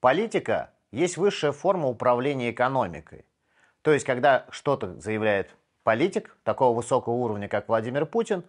Политика есть высшая форма управления экономикой. То есть, когда что-то заявляет политик такого высокого уровня, как Владимир Путин,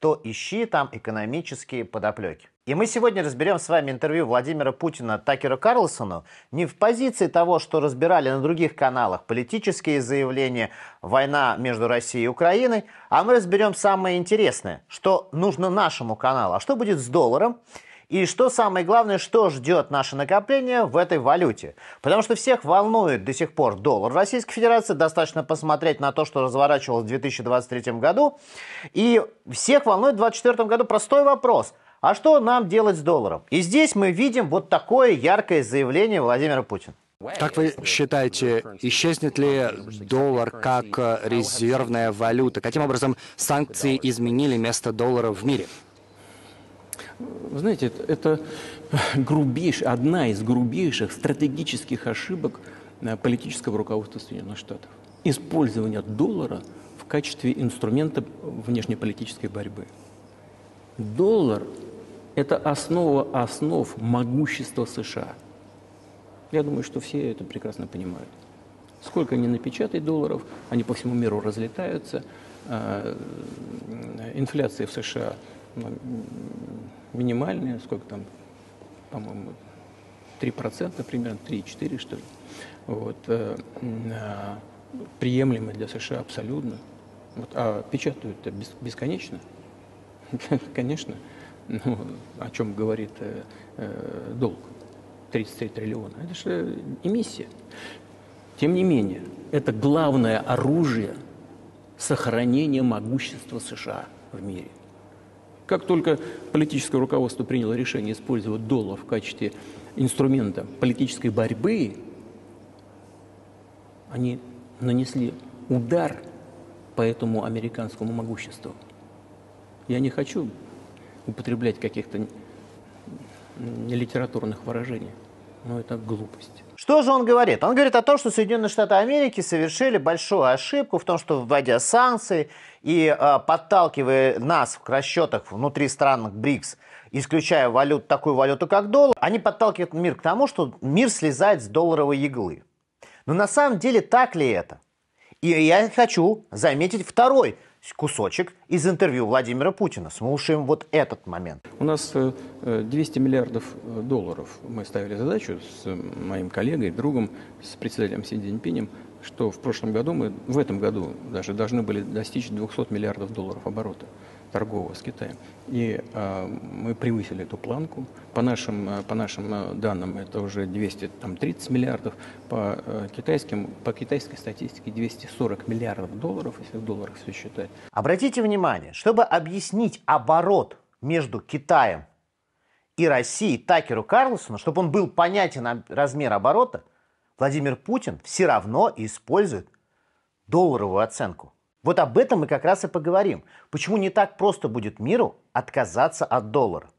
то ищи там экономические подоплеки. И мы сегодня разберем с вами интервью Владимира Путина Такеру Карлсону не в позиции того, что разбирали на других каналах политические заявления, война между Россией и Украиной, а мы разберем самое интересное, что нужно нашему каналу, а что будет с долларом – и что самое главное, что ждет наше накопление в этой валюте. Потому что всех волнует до сих пор доллар Российской Федерации. Достаточно посмотреть на то, что разворачивалось в 2023 году. И всех волнует в 2024 году простой вопрос – а что нам делать с долларом? И здесь мы видим вот такое яркое заявление Владимира Путина. Как вы считаете, исчезнет ли доллар как резервная валюта? Каким образом санкции изменили место доллара в мире? Вы знаете, это, это грубейшая, одна из грубейших стратегических ошибок э, политического руководства Соединенных Штатов. Использование доллара в качестве инструмента внешнеполитической борьбы. Доллар – это основа основ могущества США. Я думаю, что все это прекрасно понимают. Сколько они напечатают долларов, они по всему миру разлетаются. Э, инфляция в США минимальные, сколько там, по-моему, 3%, примерно 3-4, что ли. Вот, э, а, приемлемы для США абсолютно. Вот, а печатают-то бесконечно. Конечно. Ну, о чем говорит э, э долг 33 триллиона. Это же э, эмиссия. Тем не менее, это главное оружие сохранения могущества США в мире. Как только политическое руководство приняло решение использовать доллар в качестве инструмента политической борьбы, они нанесли удар по этому американскому могуществу. Я не хочу употреблять каких-то литературных выражений. Ну, это глупость. Что же он говорит? Он говорит о том, что Соединенные Штаты Америки совершили большую ошибку в том, что вводя санкции и э, подталкивая нас в расчетах внутри стран БРИКС, исключая валют, такую валюту, как доллар, они подталкивают мир к тому, что мир слезает с долларовой иглы. Но на самом деле так ли это? И я хочу заметить второй кусочек из интервью Владимира Путина. Слушаем вот этот момент. У нас 200 э, э, миллиардов э, долларов. Мы ставили задачу с моим коллегой, другом, с председателем Си Цзиньпинем что в прошлом году мы, в этом году даже должны были достичь 200 миллиардов долларов оборота торгового с Китаем. И э, мы превысили эту планку. По нашим, а, по нашим а, данным это уже 230 миллиардов, по, э, китайским, по китайской статистике 240 миллиардов долларов, если в долларах все считать. Обратите внимание, чтобы объяснить оборот между Китаем и Россией Такеру Карлсону, чтобы он был понятен размер оборота – Владимир Путин все равно использует долларовую оценку. Вот об этом мы как раз и поговорим. Почему не так просто будет миру отказаться от доллара?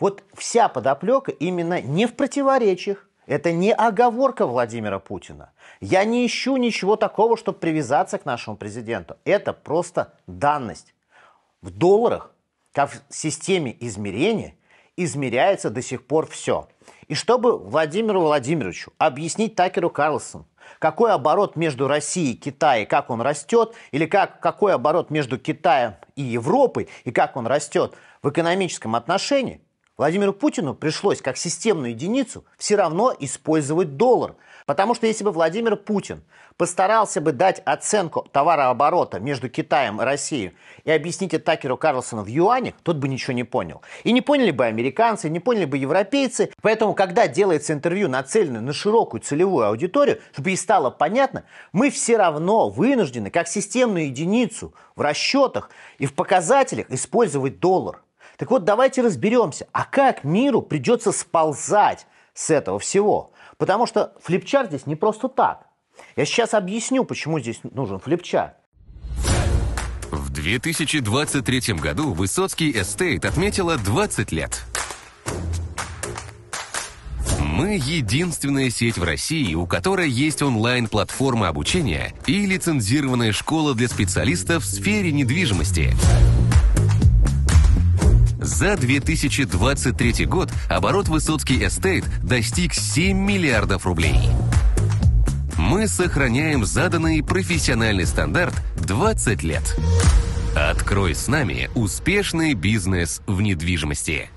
Вот вся подоплека именно не в противоречиях. Это не оговорка Владимира Путина. Я не ищу ничего такого, чтобы привязаться к нашему президенту. Это просто данность. В долларах, как в системе измерения, измеряется до сих пор все. И чтобы Владимиру Владимировичу объяснить Такеру Карлсону, какой оборот между Россией и Китаем, как он растет, или как, какой оборот между Китаем и Европой, и как он растет в экономическом отношении, Владимиру Путину пришлось как системную единицу все равно использовать доллар – Потому что если бы Владимир Путин постарался бы дать оценку товарооборота между Китаем и Россией и объяснить это Такеру Карлсону в юанях, тот бы ничего не понял. И не поняли бы американцы, не поняли бы европейцы. Поэтому, когда делается интервью, нацеленное на широкую целевую аудиторию, чтобы ей стало понятно, мы все равно вынуждены как системную единицу в расчетах и в показателях использовать доллар. Так вот, давайте разберемся, а как миру придется сползать с этого всего? Потому что флипчарт здесь не просто так. Я сейчас объясню, почему здесь нужен флипчарт. В 2023 году Высоцкий Эстейт отметила 20 лет. Мы единственная сеть в России, у которой есть онлайн-платформа обучения и лицензированная школа для специалистов в сфере недвижимости. За 2023 год оборот Высоцкий Эстейт достиг 7 миллиардов рублей. Мы сохраняем заданный профессиональный стандарт 20 лет. Открой с нами успешный бизнес в недвижимости.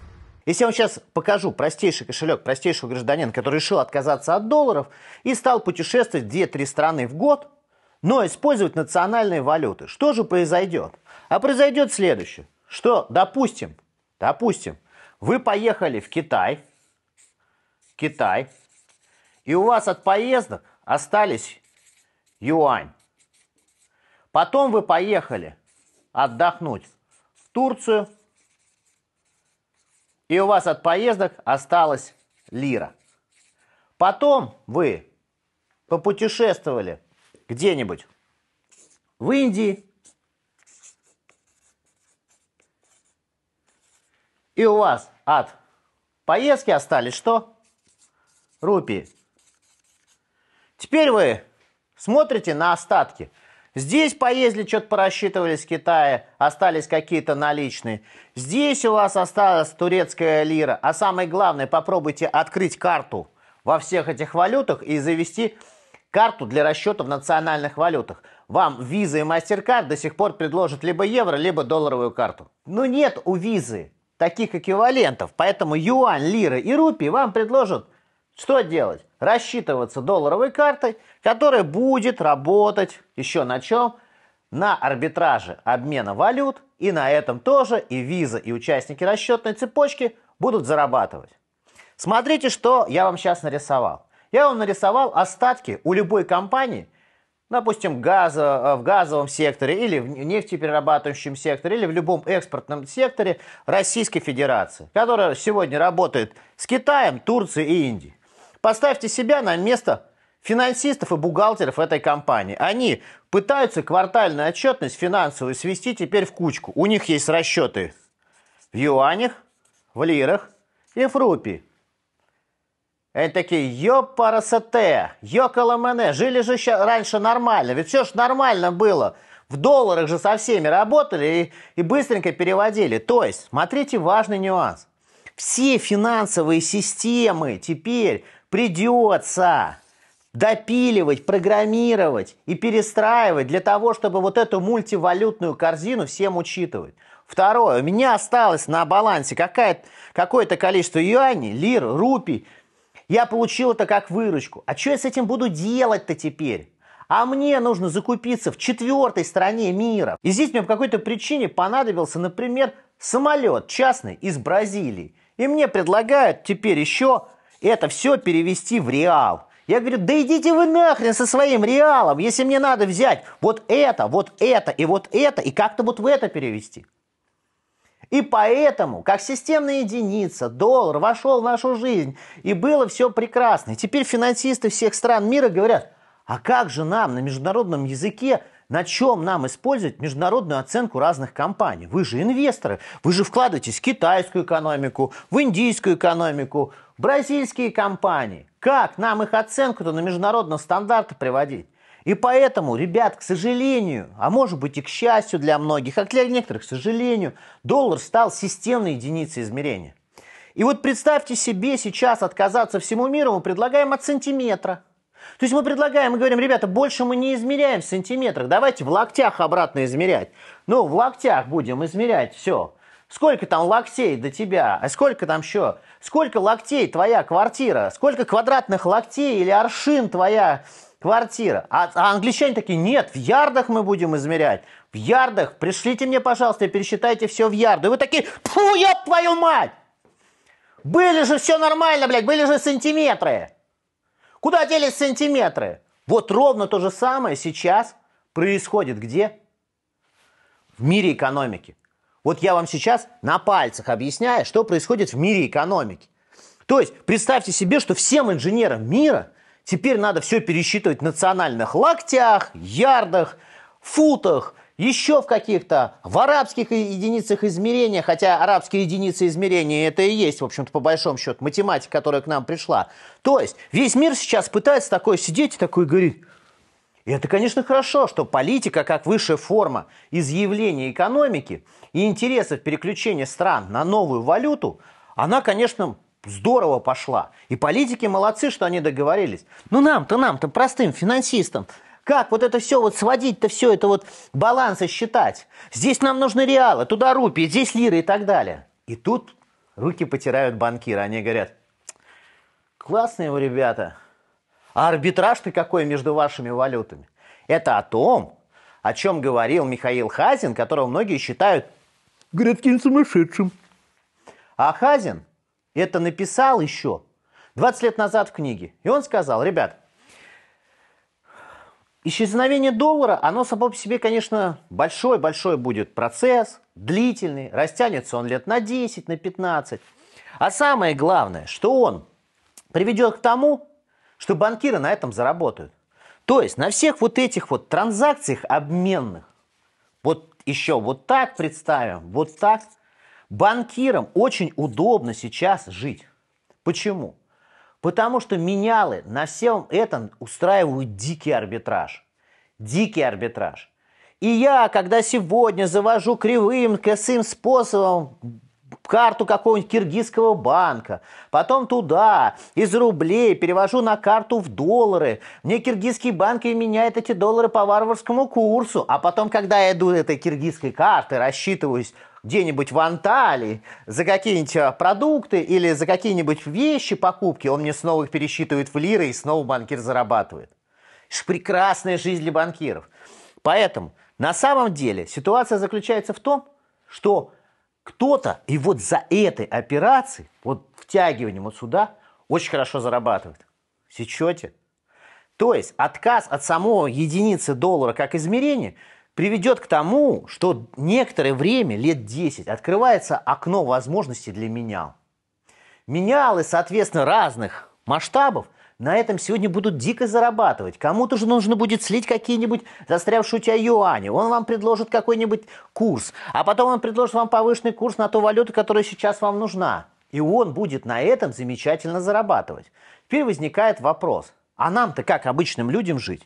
Если я вам сейчас покажу простейший кошелек простейшего гражданина, который решил отказаться от долларов и стал путешествовать 2-3 страны в год, но использовать национальные валюты, что же произойдет? А произойдет следующее, что, допустим, Допустим, вы поехали в Китай, Китай, и у вас от поездок остались юань. Потом вы поехали отдохнуть в Турцию, и у вас от поездок осталась лира. Потом вы попутешествовали где-нибудь в Индии, И у вас от поездки остались что? Рупии. Теперь вы смотрите на остатки. Здесь поездили, что-то порассчитывали с Китая, остались какие-то наличные. Здесь у вас осталась турецкая лира. А самое главное, попробуйте открыть карту во всех этих валютах и завести карту для расчета в национальных валютах. Вам виза и MasterCard до сих пор предложат либо евро, либо долларовую карту. Но ну нет у визы таких эквивалентов. Поэтому юань, лиры и рупии вам предложат что делать? Рассчитываться долларовой картой, которая будет работать еще на чем? На арбитраже обмена валют. И на этом тоже и виза, и участники расчетной цепочки будут зарабатывать. Смотрите, что я вам сейчас нарисовал. Я вам нарисовал остатки у любой компании – ну, допустим, газа, э, в газовом секторе или в нефтеперерабатывающем секторе или в любом экспортном секторе Российской Федерации, которая сегодня работает с Китаем, Турцией и Индией. Поставьте себя на место финансистов и бухгалтеров этой компании. Они пытаются квартальную отчетность финансовую свести теперь в кучку. У них есть расчеты в юанях, в лирах и в рупии. Він такие йо парасате, жили же ще раніше нормально, ведь все ж нормально было В долларах же со всеми работали и, и быстренько переводили. То есть, смотрите важный нюанс. Все финансовые системы теперь придется допиливать, программировать и перестраивать для того, чтобы вот эту мультивалютную корзину всем учитывать. Второе. У меня осталось на балансе какое-то количество юаней, лир, рупий, я получил это как выручку. А что я с этим буду делать-то теперь? А мне нужно закупиться в четвертой стране мира. И здесь мне по какой-то причине понадобился, например, самолет частный из Бразилии. И мне предлагают теперь еще это все перевести в реал. Я говорю, да идите вы нахрен со своим реалом, если мне надо взять вот это, вот это и вот это, и как-то вот в это перевести. И поэтому, как системная единица, доллар вошел в нашу жизнь, и было все прекрасно. И теперь финансисты всех стран мира говорят, а как же нам на международном языке на чем нам использовать международную оценку разных компаний? Вы же инвесторы, вы же вкладываетесь в китайскую экономику, в индийскую экономику, в бразильские компании. Как нам их оценку-то на международном стандарты приводить? И поэтому, ребят, к сожалению, а может быть и к счастью для многих, а для некоторых, к сожалению, доллар стал системной единицей измерения. И вот представьте себе сейчас отказаться всему миру, мы предлагаем от сантиметра. То есть мы предлагаем, мы говорим, ребята, больше мы не измеряем в сантиметрах, давайте в локтях обратно измерять. Ну, в локтях будем измерять все. Сколько там локтей до тебя? А сколько там еще? Сколько локтей твоя квартира? Сколько квадратных локтей или аршин твоя квартира. А, а англичане такие, нет, в ярдах мы будем измерять. В ярдах, пришлите мне, пожалуйста, и пересчитайте все в ярды. И вы такие, фу, ёб твою мать! Были же все нормально, блядь, были же сантиметры. Куда делись сантиметры? Вот ровно то же самое сейчас происходит где? В мире экономики. Вот я вам сейчас на пальцах объясняю, что происходит в мире экономики. То есть представьте себе, что всем инженерам мира Теперь надо все пересчитывать в национальных локтях, ярдах, футах, еще в каких-то, в арабских единицах измерения, хотя арабские единицы измерения это и есть, в общем-то, по большому счету, математика, которая к нам пришла. То есть весь мир сейчас пытается такой сидеть и такой говорит. и это, конечно, хорошо, что политика, как высшая форма изъявления экономики и интересов переключения стран на новую валюту, она, конечно, здорово пошла. И политики молодцы, что они договорились. Ну нам-то, нам-то, простым финансистам, как вот это все вот сводить-то все это вот балансы считать? Здесь нам нужны реалы, туда рупии, здесь лиры и так далее. И тут руки потирают банкиры. Они говорят, классные вы ребята, а арбитраж-то какой между вашими валютами? Это о том, о чем говорил Михаил Хазин, которого многие считают городским сумасшедшим. А Хазин это написал еще 20 лет назад в книге. И он сказал, ребят, Исчезновение доллара, оно само по себе, конечно, большой-большой будет процесс, длительный, растянется он лет на 10, на 15. А самое главное, что он приведет к тому, что банкиры на этом заработают. То есть на всех вот этих вот транзакциях обменных, вот еще вот так представим, вот так, Банкирам очень удобно сейчас жить. Почему? Потому что менялы на всем этом устраивают дикий арбитраж. Дикий арбитраж. И я, когда сегодня завожу кривым, косым способом карту какого-нибудь киргизского банка, потом туда, из рублей, перевожу на карту в доллары. Мне киргизский банк и меняет эти доллары по варварскому курсу. А потом, когда я иду этой киргизской карты, рассчитываюсь где-нибудь в Анталии за какие-нибудь э, продукты или за какие-нибудь вещи, покупки, он мне снова их пересчитывает в лиры и снова банкир зарабатывает. Это прекрасная жизнь для банкиров. Поэтому на самом деле ситуация заключается в том, что кто-то и вот за этой операцией, вот втягиванием вот сюда, очень хорошо зарабатывает. Сечете? То есть отказ от самого единицы доллара как измерения – приведет к тому, что некоторое время, лет 10, открывается окно возможностей для менял. Менялы, соответственно, разных масштабов на этом сегодня будут дико зарабатывать. Кому-то же нужно будет слить какие-нибудь застрявшие у тебя юани. Он вам предложит какой-нибудь курс, а потом он предложит вам повышенный курс на ту валюту, которая сейчас вам нужна. И он будет на этом замечательно зарабатывать. Теперь возникает вопрос, а нам-то как обычным людям жить?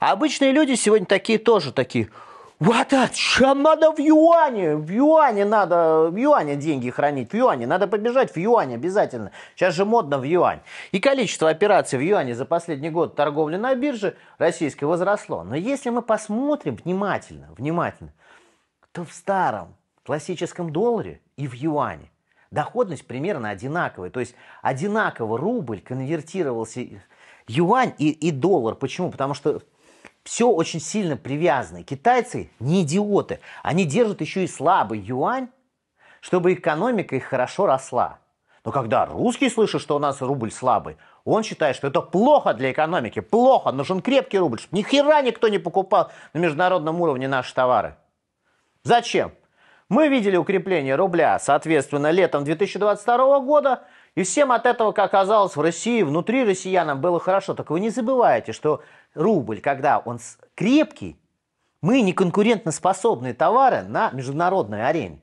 А обычные люди сегодня такие тоже такие. Вот это, чем надо в юане? В юане надо, в юане деньги хранить, в юане. Надо побежать в юане обязательно. Сейчас же модно в юань. И количество операций в юане за последний год торговли на бирже российской возросло. Но если мы посмотрим внимательно, внимательно, то в старом классическом долларе и в юане доходность примерно одинаковая. То есть одинаково рубль конвертировался юань и, и доллар. Почему? Потому что все очень сильно привязано. Китайцы не идиоты. Они держат еще и слабый юань, чтобы экономика их хорошо росла. Но когда русский слышит, что у нас рубль слабый, он считает, что это плохо для экономики, плохо, нужен крепкий рубль, чтобы ни хера никто не покупал на международном уровне наши товары. Зачем? Мы видели укрепление рубля, соответственно, летом 2022 года и всем от этого, как оказалось, в России, внутри россиянам было хорошо. Так вы не забывайте, что рубль, когда он крепкий, мы не неконкурентоспособные товары на международной арене.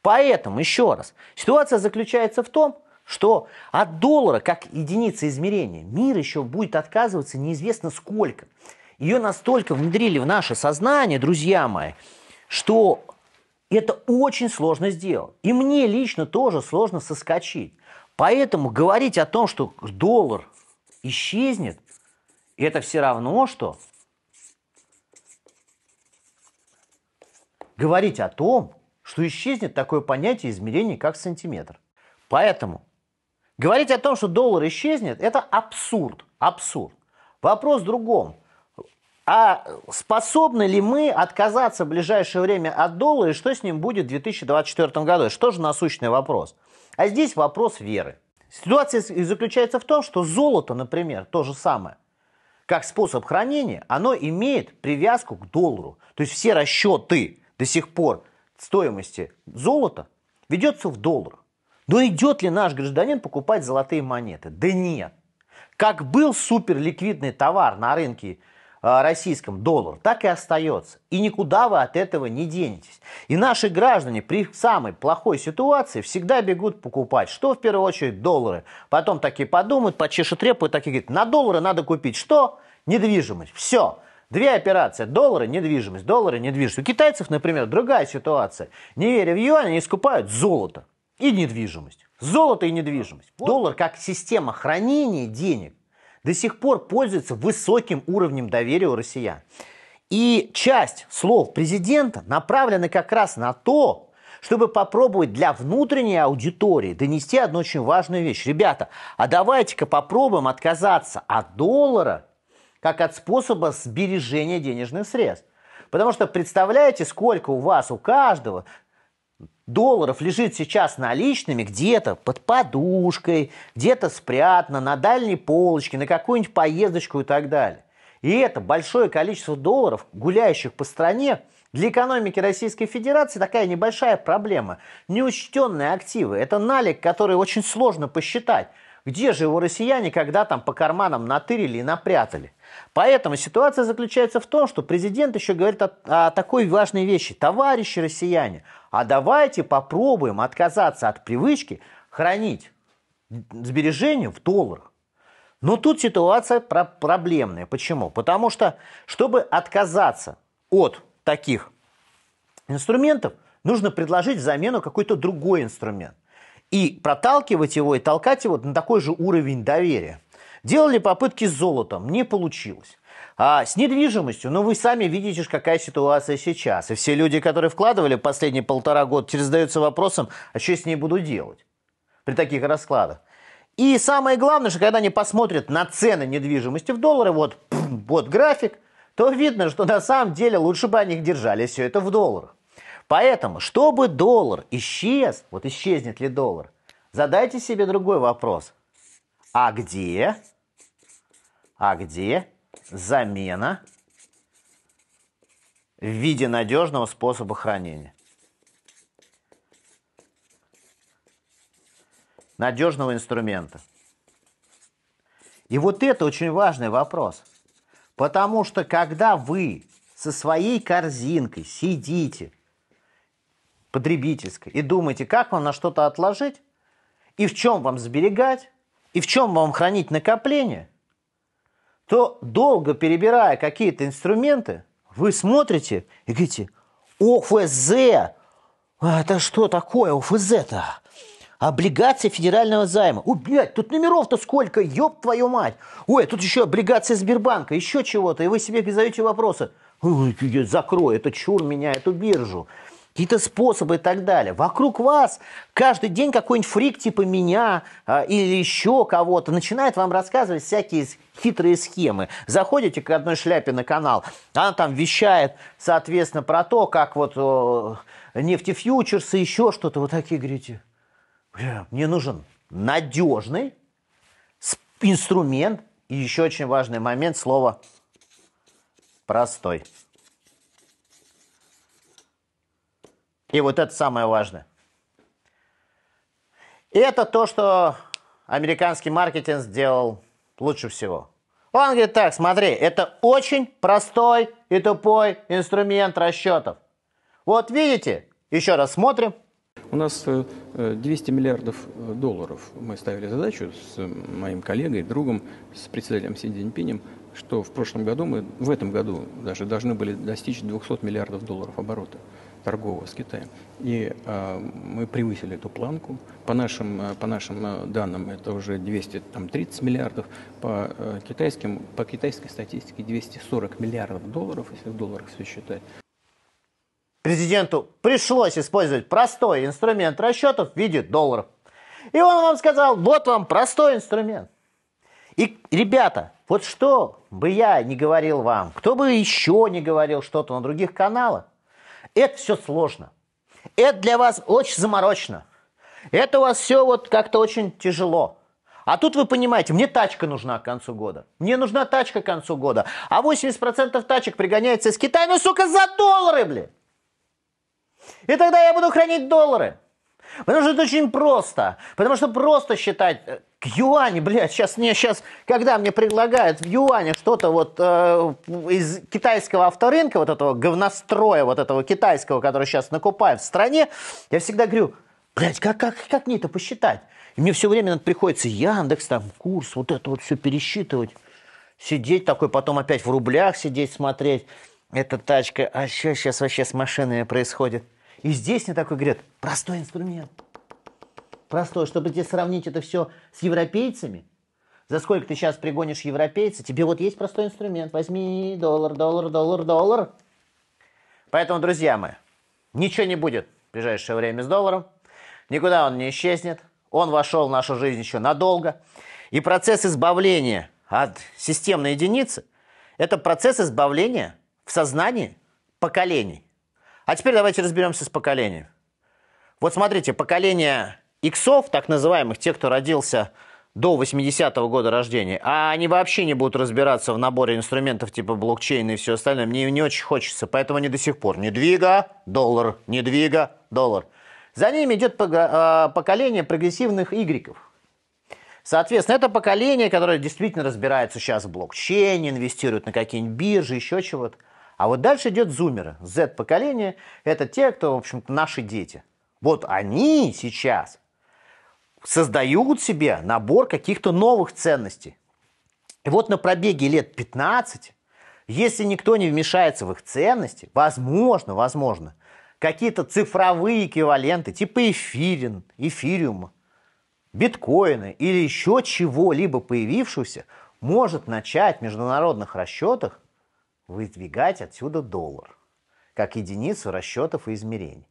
Поэтому, еще раз, ситуация заключается в том, что от доллара, как единицы измерения, мир еще будет отказываться неизвестно сколько. Ее настолько внедрили в наше сознание, друзья мои, что это очень сложно сделать. И мне лично тоже сложно соскочить. Поэтому говорить о том, что доллар исчезнет, это все равно, что говорить о том, что исчезнет такое понятие измерения, как сантиметр. Поэтому говорить о том, что доллар исчезнет, это абсурд. Абсурд. Вопрос в другом. А способны ли мы отказаться в ближайшее время от доллара и что с ним будет в 2024 году? Что же насущный вопрос? А здесь вопрос веры. Ситуация заключается в том, что золото, например, то же самое, как способ хранения, оно имеет привязку к доллару. То есть все расчеты до сих пор стоимости золота ведется в долларах. Но идет ли наш гражданин покупать золотые монеты? Да нет. Как был суперликвидный товар на рынке Э, российском доллар так и остается. И никуда вы от этого не денетесь. И наши граждане при самой плохой ситуации всегда бегут покупать. Что в первую очередь? Доллары. Потом такие подумают, почешут репу и такие говорят, на доллары надо купить что? Недвижимость. Все. Две операции. Доллары, недвижимость. Доллары, недвижимость. У китайцев, например, другая ситуация. Не веря в юань, они скупают золото и недвижимость. Золото и недвижимость. Вот. Доллар как система хранения денег до сих пор пользуется высоким уровнем доверия у россиян. И часть слов президента направлены как раз на то, чтобы попробовать для внутренней аудитории донести одну очень важную вещь. Ребята, а давайте-ка попробуем отказаться от доллара как от способа сбережения денежных средств. Потому что представляете, сколько у вас, у каждого долларов лежит сейчас наличными где-то под подушкой, где-то спрятано, на дальней полочке, на какую-нибудь поездочку и так далее. И это большое количество долларов, гуляющих по стране, для экономики Российской Федерации такая небольшая проблема. Неучтенные активы – это налик, который очень сложно посчитать. Где же его россияне, когда там по карманам натырили и напрятали? Поэтому ситуация заключается в том, что президент еще говорит о, о такой важной вещи. Товарищи россияне – а давайте попробуем отказаться от привычки хранить сбережения в долларах. Но тут ситуация проблемная. Почему? Потому что, чтобы отказаться от таких инструментов, нужно предложить замену какой-то другой инструмент. И проталкивать его, и толкать его на такой же уровень доверия. Делали попытки с золотом, не получилось. А с недвижимостью, ну вы сами видите, какая ситуация сейчас. И все люди, которые вкладывали последние полтора года, теперь задаются вопросом, а что я с ней буду делать при таких раскладах. И самое главное, что когда они посмотрят на цены недвижимости в доллары, вот, вот график, то видно, что на самом деле лучше бы они держали все это в долларах. Поэтому, чтобы доллар исчез, вот исчезнет ли доллар, задайте себе другой вопрос. А где а где замена в виде надежного способа хранения? Надежного инструмента. И вот это очень важный вопрос. Потому что когда вы со своей корзинкой сидите, потребительской, и думаете, как вам на что-то отложить, и в чем вам сберегать, и в чем вам хранить накопление – то долго перебирая какие-то инструменты, вы смотрите и говорите, ОФЗ, а это что такое ОФЗ-то? Облигация федерального займа. Ой, блядь, тут номеров-то сколько, ёб твою мать. Ой, тут еще облигация Сбербанка, еще чего-то. И вы себе задаете вопросы. Закрой, это чур меня, эту биржу какие-то способы и так далее. Вокруг вас каждый день какой-нибудь фрик типа меня э, или еще кого-то начинает вам рассказывать всякие хитрые схемы. Заходите к одной шляпе на канал, она там вещает, соответственно, про то, как вот э, нефтефьючерсы, еще что-то. вот такие говорите, бля, мне нужен надежный инструмент и еще очень важный момент, слово простой. И вот это самое важное. И это то, что американский маркетинг сделал лучше всего. Он говорит так, смотри, это очень простой и тупой инструмент расчетов. Вот видите, еще раз смотрим. У нас 200 э, э, миллиардов э, долларов. Мы ставили задачу с моим коллегой, другом, с председателем Си Цзиньпинем, что в прошлом году мы, в этом году даже должны были достичь 200 миллиардов долларов оборота торгового с Китаем. И э, мы превысили эту планку. По нашим, а, по нашим а, данным это уже 230 миллиардов, по, э, китайским, по китайской статистике 240 миллиардов долларов, если в долларах все считать. Президенту пришлось использовать простой инструмент расчетов в виде долларов. И он вам сказал, вот вам простой инструмент. И, ребята, вот что бы я не говорил вам, кто бы еще не говорил что-то на других каналах, это все сложно. Это для вас очень заморочно. Это у вас все вот как-то очень тяжело. А тут вы понимаете, мне тачка нужна к концу года. Мне нужна тачка к концу года. А 80% тачек пригоняется из Китая, ну, сука, за доллары, блин. И тогда я буду хранить доллары. Потому что это очень просто. Потому что просто считать э, к юане, блядь, сейчас мне сейчас, когда мне предлагают в юане что-то вот э, из китайского авторынка, вот этого говностроя, вот этого китайского, который сейчас накупают в стране, я всегда говорю, блядь, как, как, как мне это посчитать? И мне все время приходится Яндекс, там, курс, вот это вот все пересчитывать. Сидеть такой, потом опять в рублях сидеть, смотреть. Эта тачка, а что сейчас вообще с машинами происходит? И здесь мне такой говорят, простой инструмент. Простой, чтобы тебе сравнить это все с европейцами, за сколько ты сейчас пригонишь европейца, тебе вот есть простой инструмент, возьми доллар, доллар, доллар, доллар. Поэтому, друзья мои, ничего не будет в ближайшее время с долларом, никуда он не исчезнет, он вошел в нашу жизнь еще надолго, и процесс избавления от системной единицы – это процесс избавления в сознании поколений. А теперь давайте разберемся с поколением. Вот смотрите, поколение иксов, так называемых, те, кто родился до 80-го года рождения, а они вообще не будут разбираться в наборе инструментов типа блокчейна и все остальное, мне не очень хочется, поэтому они до сих пор не двига, доллар, не двига, доллар. За ними идет а, поколение прогрессивных игреков. Соответственно, это поколение, которое действительно разбирается сейчас в блокчейне, инвестирует на какие-нибудь биржи, еще чего-то. А вот дальше идет зумеры, Z-поколение, это те, кто, в общем-то, наши дети. Вот они сейчас создают себе набор каких-то новых ценностей. И вот на пробеге лет 15, если никто не вмешается в их ценности, возможно, возможно, какие-то цифровые эквиваленты типа эфирин, эфириума, биткоина или еще чего-либо появившегося может начать в международных расчетах выдвигать отсюда доллар, как единицу расчетов и измерений.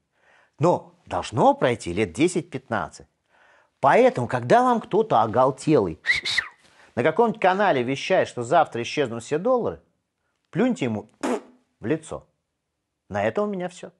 Но должно пройти лет 10-15. Поэтому, когда вам кто-то оголтелый на каком-нибудь канале вещает, что завтра исчезнут все доллары, плюньте ему в лицо. На это у меня все.